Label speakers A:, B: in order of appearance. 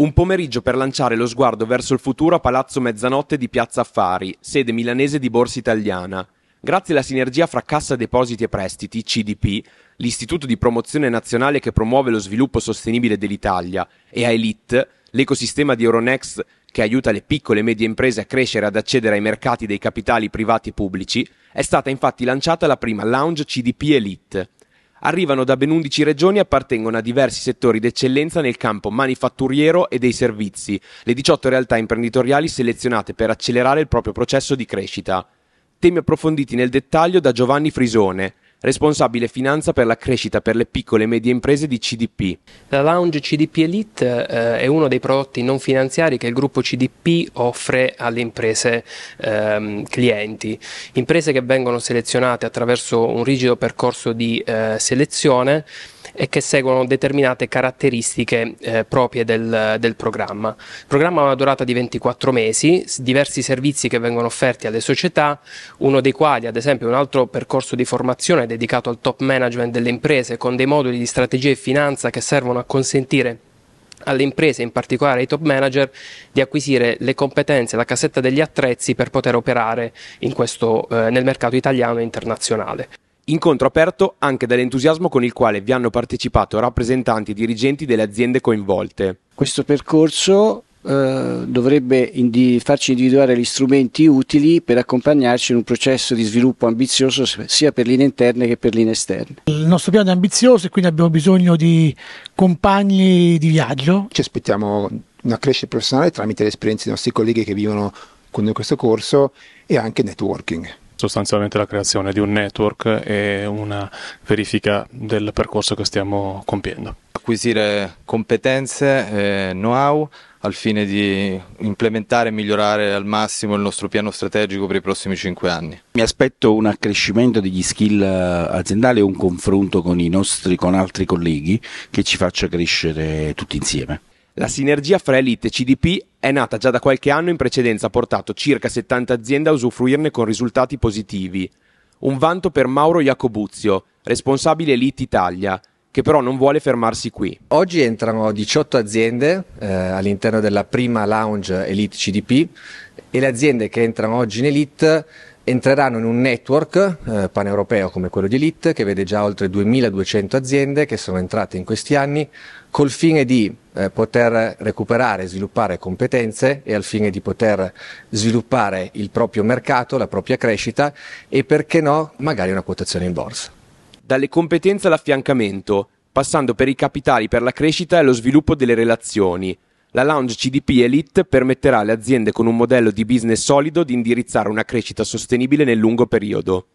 A: Un pomeriggio per lanciare lo sguardo verso il futuro a Palazzo Mezzanotte di Piazza Affari, sede milanese di Borsa Italiana. Grazie alla sinergia fra Cassa Depositi e Prestiti, CDP, l'Istituto di Promozione Nazionale che promuove lo sviluppo sostenibile dell'Italia, e a Elite, l'ecosistema di Euronext che aiuta le piccole e medie imprese a crescere e ad accedere ai mercati dei capitali privati e pubblici, è stata infatti lanciata la prima lounge CDP Elite Arrivano da ben 11 regioni e appartengono a diversi settori d'eccellenza nel campo manifatturiero e dei servizi, le 18 realtà imprenditoriali selezionate per accelerare il proprio processo di crescita. Temi approfonditi nel dettaglio da Giovanni Frisone, responsabile
B: finanza per la crescita per le piccole e medie imprese di CDP. La Lounge CDP Elite eh, è uno dei prodotti non finanziari che il gruppo CDP offre alle imprese ehm, clienti, imprese che vengono selezionate attraverso un rigido percorso di eh, selezione e che seguono determinate caratteristiche eh, proprie del, del, programma. Il programma ha una durata di 24 mesi, diversi servizi che vengono offerti alle società, uno dei quali ad esempio un altro percorso di formazione dedicato al top management delle imprese con dei moduli di strategia e finanza che servono a consentire alle imprese, in particolare ai top manager, di acquisire le competenze, la cassetta degli attrezzi per poter operare questo, eh, nel mercato italiano e internazionale. Incontro aperto
A: anche dall'entusiasmo con il quale vi hanno partecipato rappresentanti e dirigenti delle aziende coinvolte.
C: Questo percorso eh, dovrebbe indi- farci individuare gli strumenti utili per accompagnarci in un processo di sviluppo ambizioso sia per linee interne che per linee esterne. Il nostro piano è ambizioso e quindi abbiamo bisogno di compagni di viaggio.
A: Ci aspettiamo
C: una crescita professionale tramite le esperienze dei nostri colleghi che vivono con noi questo corso
B: e anche networking sostanzialmente la creazione di un network e una verifica del percorso che stiamo compiendo. Acquisire competenze,
A: know-how al fine di implementare e migliorare al massimo il nostro piano strategico per i prossimi 5 anni. Mi aspetto un accrescimento degli skill eh, aziendali e un confronto con, nostri, con altri colleghi che ci faccia crescere tutti insieme. La sinergia fra Elite e CDP è nata già da qualche anno in precedenza ha portato circa 70 aziende a usufruirne con risultati positivi. Un vanto per Mauro Jacobuzio,
C: responsabile Elite Italia, che però non vuole fermarsi qui. Oggi entrano 18 aziende eh, all'interno della prima lounge Elite CDP e le aziende che entrano oggi in Elite entreranno in un network eh, paneuropeo come quello di Elite che vede già oltre 2200 aziende che sono entrate in questi anni col fine di eh, poter recuperare e sviluppare competenze e al fine di poter sviluppare il proprio mercato, la propria crescita e perché no magari una quotazione in borsa.
A: Dalle competenze all'affiancamento, passando per i capitali per la crescita e lo sviluppo delle relazioni, la lounge CDP Elite permetterà alle aziende con un modello di business solido di indirizzare una crescita sostenibile nel lungo periodo.